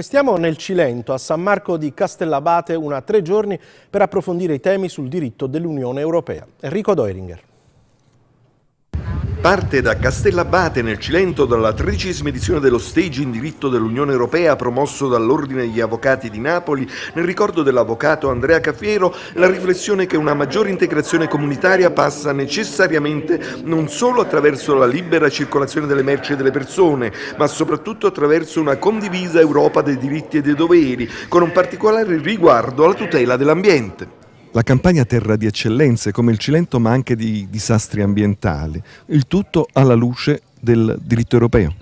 Restiamo nel Cilento, a San Marco di Castellabate, una tre giorni per approfondire i temi sul diritto dell'Unione Europea. Enrico Deuringer. Parte da Castellabate nel Cilento dalla tredicesima edizione dello stage in diritto dell'Unione Europea promosso dall'Ordine degli Avvocati di Napoli nel ricordo dell'avvocato Andrea Caffiero la riflessione che una maggiore integrazione comunitaria passa necessariamente non solo attraverso la libera circolazione delle merci e delle persone ma soprattutto attraverso una condivisa Europa dei diritti e dei doveri con un particolare riguardo alla tutela dell'ambiente la campagna terra di eccellenze come il Cilento ma anche di disastri ambientali, il tutto alla luce del diritto europeo.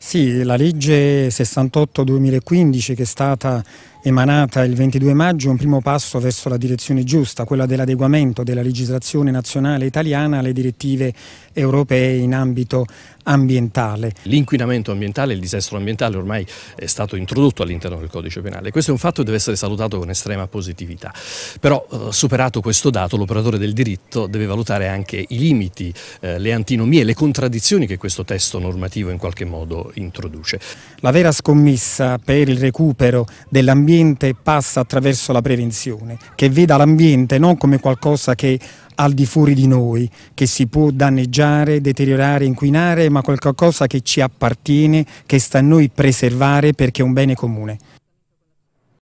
Sì, la legge 68-2015 che è stata emanata il 22 maggio è un primo passo verso la direzione giusta, quella dell'adeguamento della legislazione nazionale italiana alle direttive europee in ambito ambientale. L'inquinamento ambientale e il disastro ambientale ormai è stato introdotto all'interno del codice penale. Questo è un fatto che deve essere salutato con estrema positività. Però eh, superato questo dato l'operatore del diritto deve valutare anche i limiti, eh, le antinomie, le contraddizioni che questo testo normativo in qualche modo introduce. La vera scommessa per il recupero dell'ambiente passa attraverso la prevenzione, che veda l'ambiente non come qualcosa che al di fuori di noi, che si può danneggiare, deteriorare, inquinare, ma qualcosa che ci appartiene, che sta a noi preservare perché è un bene comune.